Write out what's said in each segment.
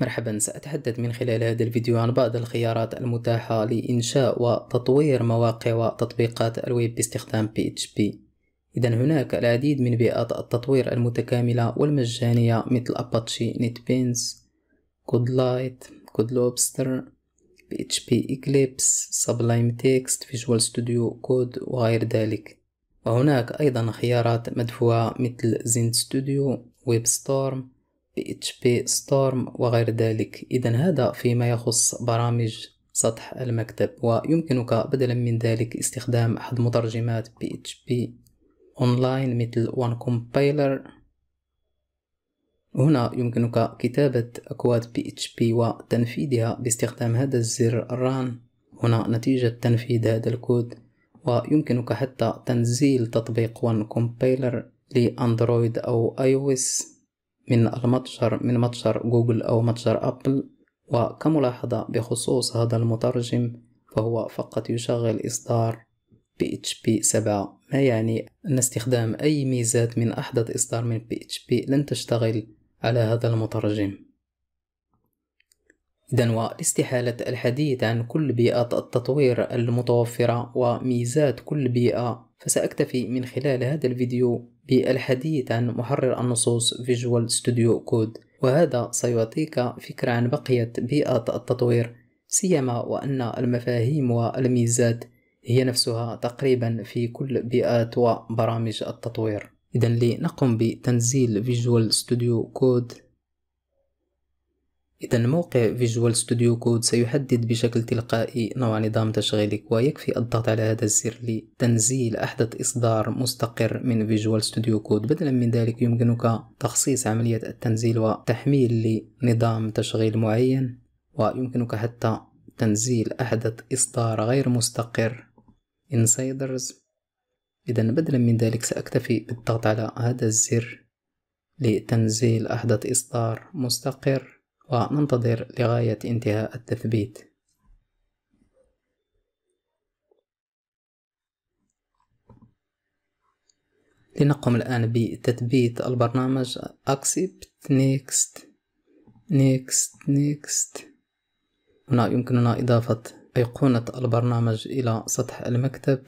مرحبا سأتحدث من خلال هذا الفيديو عن بعض الخيارات المتاحة لإنشاء وتطوير مواقع وتطبيقات الويب باستخدام PHP إذا هناك العديد من بيئات التطوير المتكاملة والمجانية مثل أباتشي نتبينز كودلايت كودلوبستر PHP Eclipse Sublime Text Visual Studio Code وغير ذلك وهناك أيضا خيارات مدفوعة مثل زين ستوديو ويب ستورم PHP Storm وغير ذلك إذا هذا فيما يخص برامج سطح المكتب ويمكنك بدلا من ذلك استخدام أحد مترجمات PHP أونلاين مثل One Compiler هنا يمكنك كتابة أكواد PHP وتنفيذها باستخدام هذا الزر Run هنا نتيجة تنفيذ هذا الكود ويمكنك حتى تنزيل تطبيق One Compiler لأندرويد أو iOS من المتجر من متجر جوجل أو متجر أبل وكملاحظة بخصوص هذا المترجم فهو فقط يشغل إصدار PHP 7 ما يعني أن استخدام أي ميزات من أحدث إصدار من PHP لن تشتغل على هذا المترجم إذا واستحالة الحديث عن كل بيئة التطوير المتوفرة وميزات كل بيئة فسأكتفي من خلال هذا الفيديو بالحديث عن محرر النصوص Visual Studio Code وهذا سيعطيك فكرة عن بقية بيئة التطوير سيما وأن المفاهيم والميزات هي نفسها تقريبا في كل بيئات وبرامج التطوير إذا لنقم بتنزيل Visual Studio Code إذا موقع فيجوال ستوديو كود سيحدد بشكل تلقائي نوع نظام تشغيلك ويكفي الضغط على هذا الزر لتنزيل أحدث إصدار مستقر من فيجوال ستوديو كود بدلا من ذلك يمكنك تخصيص عملية التنزيل وتحميل لنظام تشغيل معين ويمكنك حتى تنزيل أحدث إصدار غير مستقر Insiders إذا بدلا من ذلك سأكتفي بالضغط على هذا الزر لتنزيل أحدث إصدار مستقر وننتظر لغاية انتهاء التثبيت لنقم الآن بتثبيت البرنامج accept next next next هنا يمكننا إضافة أيقونة البرنامج إلى سطح المكتب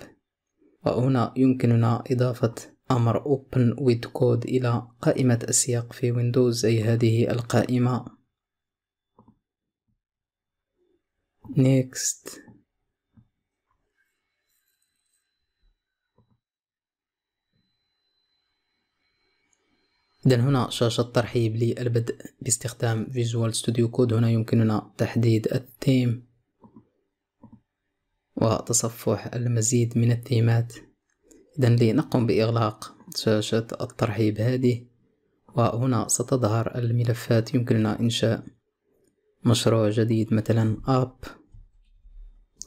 وهنا يمكننا إضافة أمر Open with Code إلى قائمة السياق في ويندوز أي هذه القائمة next إذا هنا شاشة الترحيب للبدء باستخدام Visual Studio Code هنا يمكننا تحديد الثيم وتصفح المزيد من الثيمات إذا لنقم بإغلاق شاشة الترحيب هذه وهنا ستظهر الملفات يمكننا إنشاء مشروع جديد مثلا أب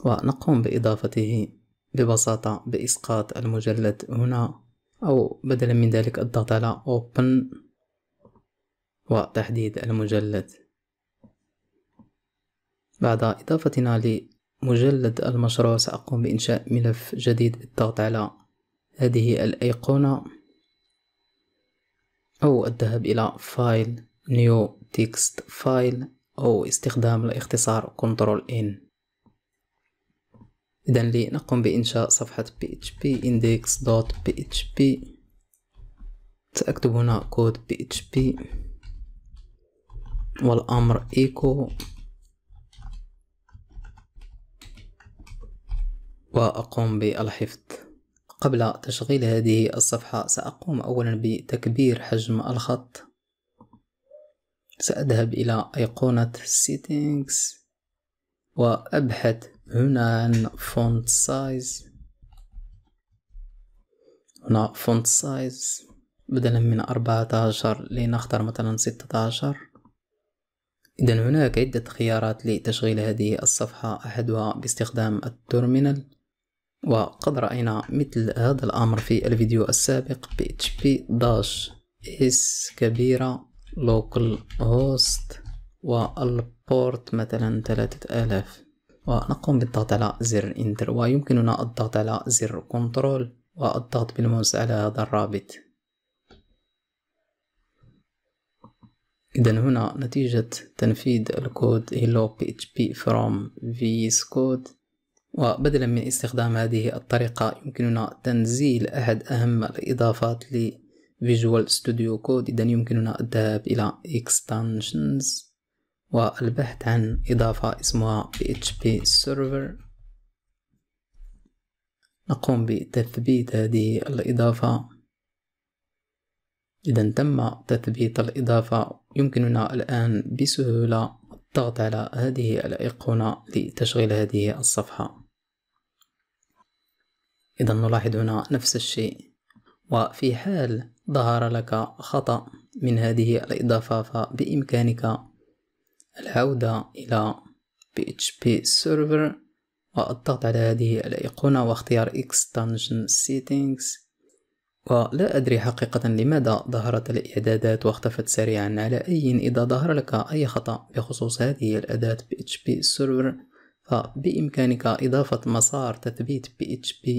ونقوم بإضافته ببساطة بإسقاط المجلد هنا أو بدلا من ذلك الضغط على Open وتحديد المجلد بعد إضافتنا لمجلد المشروع سأقوم بإنشاء ملف جديد بالضغط على هذه الأيقونة أو الذهاب إلى فايل New Text File أو استخدام الاختصار Ctrl N إذا لنقوم بإنشاء صفحة php index.php سأكتب هنا كود php والأمر echo وأقوم بالحفظ قبل تشغيل هذه الصفحة سأقوم أولا بتكبير حجم الخط سأذهب إلى أيقونة settings وأبحث هنا عن فونت سايز هنا فونت سايز بدلا من أربعة عشر لنختار مثلا ستة عشر إذا هناك عدة خيارات لتشغيل هذه الصفحة أحدها باستخدام الترمينال وقد رأينا مثل هذا الأمر في الفيديو السابق php s كبيرة local host والبورت مثلا 3000 ونقوم بالضغط على زر انتر ويمكننا الضغط على زر كنترول والضغط بالموس على هذا الرابط إذا هنا نتيجة تنفيذ الكود hello php from vs code وبدلا من استخدام هذه الطريقة يمكننا تنزيل أحد أهم الإضافات ل Visual Studio Code إذا يمكننا الذهاب إلى Extensions والبحث عن إضافة اسمها PHP Server نقوم بتثبيت هذه الإضافة إذا تم تثبيت الإضافة يمكننا الآن بسهولة الضغط على هذه الأيقونة لتشغيل هذه الصفحة إذا نلاحظ هنا نفس الشيء وفي حال ظهر لك خطأ من هذه الإضافة فبإمكانك العودة إلى PHP Server والضغط على هذه الأيقونة واختيار Extension Settings ولا أدري حقيقة لماذا ظهرت الإعدادات واختفت سريعا على أي إذا ظهر لك أي خطأ بخصوص هذه الأداة PHP Server فبإمكانك إضافة مسار تثبيت PHP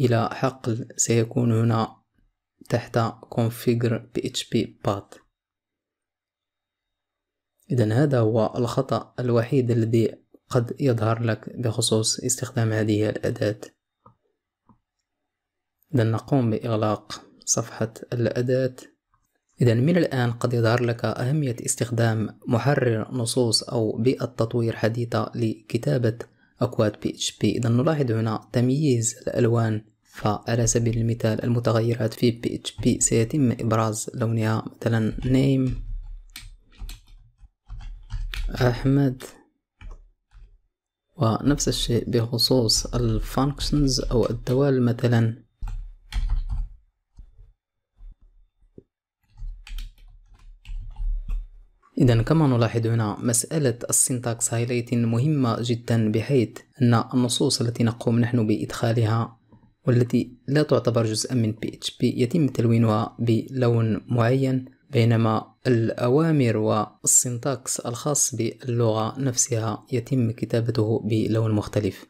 إلى حقل سيكون هنا تحت Configure PHP Path إذا هذا هو الخطأ الوحيد الذي قد يظهر لك بخصوص استخدام هذه الأداة إذا نقوم بإغلاق صفحة الأداة إذا من الآن قد يظهر لك أهمية استخدام محرر نصوص أو بيئة تطوير حديثة لكتابة أكواد بي اتش بي إذا نلاحظ هنا تمييز الألوان فعلى سبيل المثال المتغيرات في بي اتش بي سيتم إبراز لونها مثلا name أحمد ونفس الشيء بخصوص الفانكشنز أو الدوال مثلا إذا كما نلاحظ هنا مسألة السينتاكس هايلايتين مهمة جدا بحيث أن النصوص التي نقوم نحن بإدخالها والتي لا تعتبر جزءا من PHP يتم تلوينها بلون معين بينما الأوامر والسنتاكس الخاص باللغة نفسها يتم كتابته بلون مختلف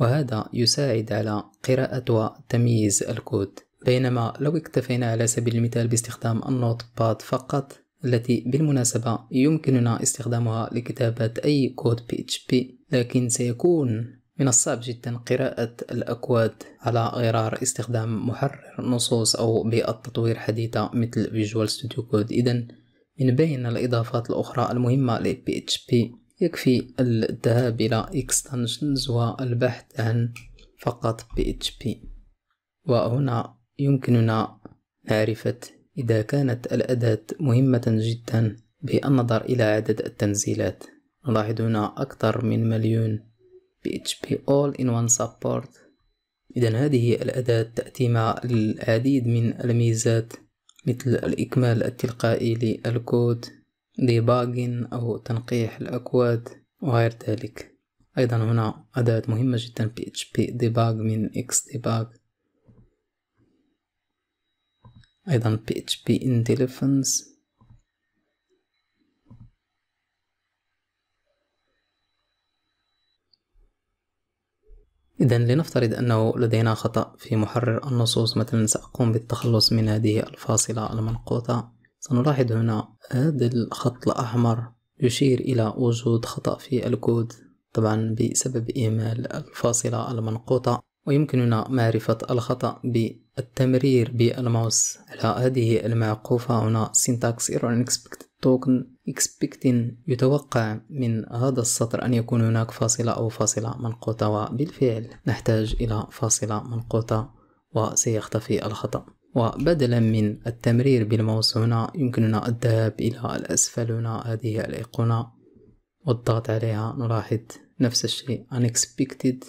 وهذا يساعد على قراءة وتمييز الكود بينما لو اكتفينا على سبيل المثال باستخدام النوت باد فقط التي بالمناسبة يمكننا استخدامها لكتابة أي كود PHP لكن سيكون من الصعب جدا قراءة الأكواد على غرار استخدام محرر نصوص أو بيئة تطوير حديثة مثل Visual Studio Code إذن من بين الإضافات الأخرى المهمة لـ PHP يكفي الذهاب إلى Extensions والبحث عن فقط PHP وهنا يمكننا معرفة إذا كانت الأداة مهمة جدا بالنظر إلى عدد التنزيلات نلاحظ هنا أكثر من مليون PHP All in One Support إذا هذه الأداة تأتي مع العديد من الميزات مثل الإكمال التلقائي للكود ديباجين أو تنقيح الأكواد وغير ذلك أيضا هنا أداة مهمة جدا PHP Debug من Xdebug أيضا PHP Intelligence إذا لنفترض أنه لدينا خطأ في محرر النصوص مثلا سأقوم بالتخلص من هذه الفاصلة المنقوطة سنلاحظ هنا هذا الخط الأحمر يشير إلى وجود خطأ في الكود طبعا بسبب إهمال الفاصلة المنقوطة ويمكننا معرفة الخطأ بالتمرير بالماوس على هذه المعقوفة هنا syntax error unexpected token expecting يتوقع من هذا السطر أن يكون هناك فاصلة أو فاصلة منقوطة وبالفعل نحتاج إلى فاصلة منقوطة وسيختفي الخطأ وبدلا من التمرير بالماوس هنا يمكننا الذهاب إلى الأسفل هنا هذه الأيقونة والضغط عليها نلاحظ نفس الشيء unexpected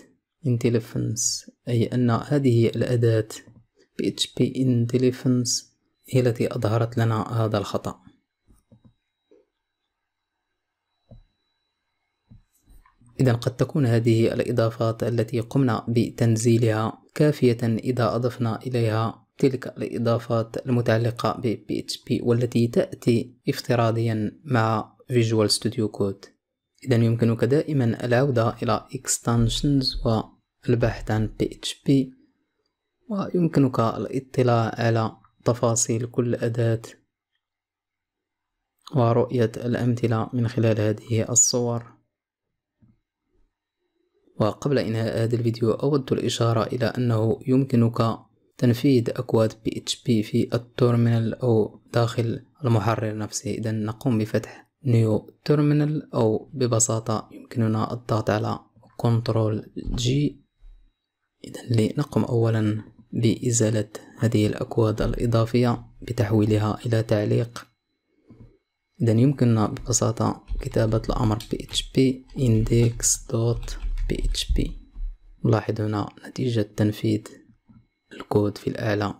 intelligence أي أن هذه الأداة PHP intelligence هي التي أظهرت لنا هذا الخطأ إذا قد تكون هذه الإضافات التي قمنا بتنزيلها كافية إذا أضفنا إليها تلك الإضافات المتعلقة بـ PHP والتي تأتي افتراضيا مع Visual Studio Code إذا يمكنك دائما العودة إلى Extensions والبحث عن PHP ويمكنك الاطلاع على تفاصيل كل أداة ورؤية الأمثلة من خلال هذه الصور وقبل إنهاء هذا الفيديو أود الإشارة إلى أنه يمكنك تنفيذ أكواد PHP في الترمينال أو داخل المحرر نفسه إذا نقوم بفتح نيو ترمينال أو ببساطة يمكننا الضغط على كنترول جي إذا لنقم أولا بإزالة هذه الأكواد الإضافية بتحويلها إلى تعليق إذا يمكننا ببساطة كتابة الأمر php index PHP نلاحظ هنا نتيجة تنفيذ الكود في الآلة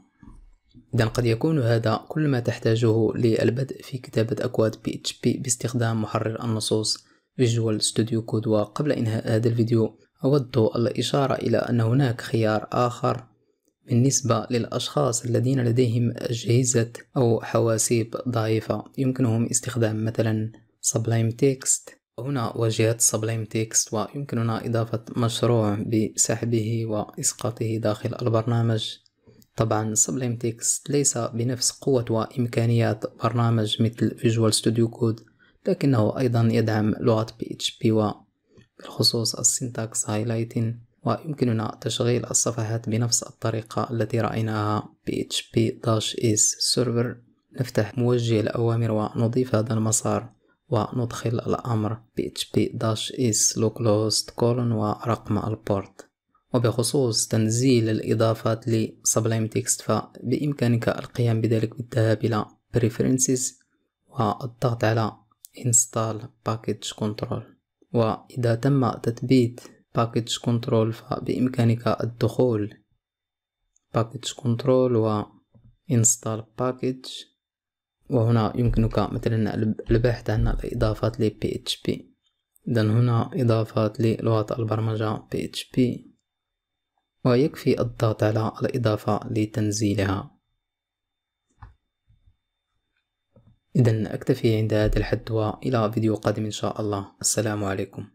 إذا قد يكون هذا كل ما تحتاجه للبدء في كتابة أكواد PHP باستخدام محرر النصوص Visual Studio Code وقبل إنهاء هذا الفيديو أود الإشارة إلى أن هناك خيار آخر بالنسبة للأشخاص الذين لديهم أجهزة أو حواسيب ضعيفة يمكنهم استخدام مثلا Sublime Text هنا واجهة Sublime Text ويمكننا إضافة مشروع بسحبه وإسقاطه داخل البرنامج طبعا Sublime Text ليس بنفس قوة وإمكانيات برنامج مثل Visual Studio Code لكنه أيضا يدعم لغة PHP وبالخصوص السنتاكس هايلايتين ويمكننا تشغيل الصفحات بنفس الطريقة التي رأيناها PHP-is server نفتح موجه الأوامر ونضيف هذا المسار وندخل الأمر php is localhost colon ورقم البورت وبخصوص تنزيل الإضافات Sublime تكست فبإمكانك القيام بذلك بالذهاب إلى preferences والضغط على install package control وإذا تم تثبيت package control فبإمكانك الدخول package control و install package وهنا يمكنك مثلا البحث عن الإضافات لـ PHP إذا هنا إضافات للغة البرمجة PHP ويكفي الضغط على الإضافة لتنزيلها إذا أكتفي عند هذا الحد وإلى فيديو قادم إن شاء الله السلام عليكم